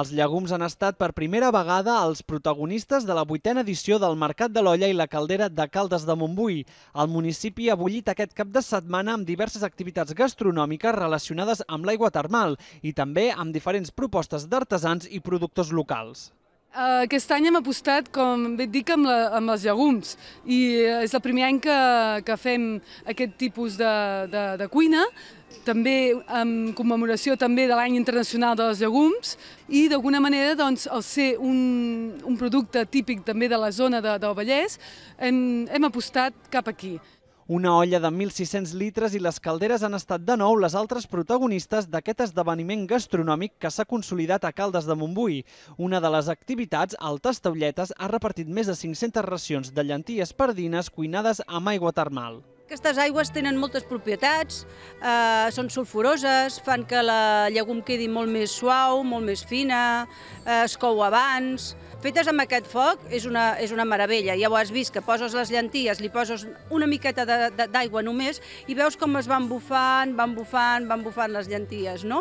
Els llegums han estat per primera vegada els protagonistes de la vuitena edició del Mercat de l'Olla i la Caldera de Caldes de Montbui. El municipi ha bullit aquest cap de setmana amb diverses activitats gastronòmiques relacionades amb l'aigua termal i també amb diferents propostes d'artesans i productors locals. Eh, aquest any hem apostat, com bé et dic, amb, la, amb els llegums i eh, és el primer any que, que fem aquest tipus de, de, de cuina, també en commemoració també de l'any internacional dels llegums i d'alguna manera, doncs, al ser un, un producte típic també de la zona de, del Vallès, hem, hem apostat cap aquí. Una olla de 1.600 litres i les calderes han estat de nou les altres protagonistes d'aquest esdeveniment gastronòmic que s'ha consolidat a Caldes de Montbui. Una de les activitats, el Tastaulletes, ha repartit més de 500 racions de llenties pardines cuinades amb aigua termal. Aquestes aigües tenen moltes propietats, eh, són sulfuroses, fan que la llegum quedi molt més suau, molt més fina, eh, es cou abans... Fetes amb aquest foc és una, és una meravella. Ja ho has vist, que poses les llenties, li poses una miqueta d'aigua només i veus com es van bufant, van bufant, van bufant les llenties, no?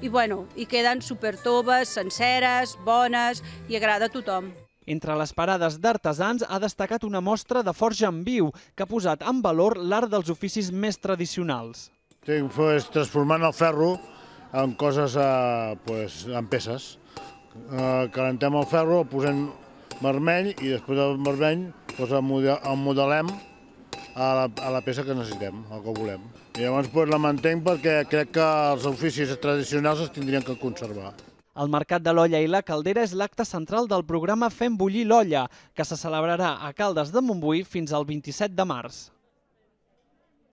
I bueno, i queden supertoves, senceres, bones i agrada a tothom. Entre les parades d'artesans ha destacat una mostra de forja en viu que ha posat en valor l'art dels oficis més tradicionals. Sí, pues, transformant el ferro en coses, eh, pues, en peces. Eh, calentem el ferro, el posem vermell i després del vermell pues, el, modelem a la, a la peça que necessitem, el que volem. I llavors pues, la mantenc perquè crec que els oficis tradicionals es tindrien que conservar. El Mercat de l'Olla i la Caldera és l'acte central del programa Fem bullir l'olla, que se celebrarà a Caldes de Montbui fins al 27 de març.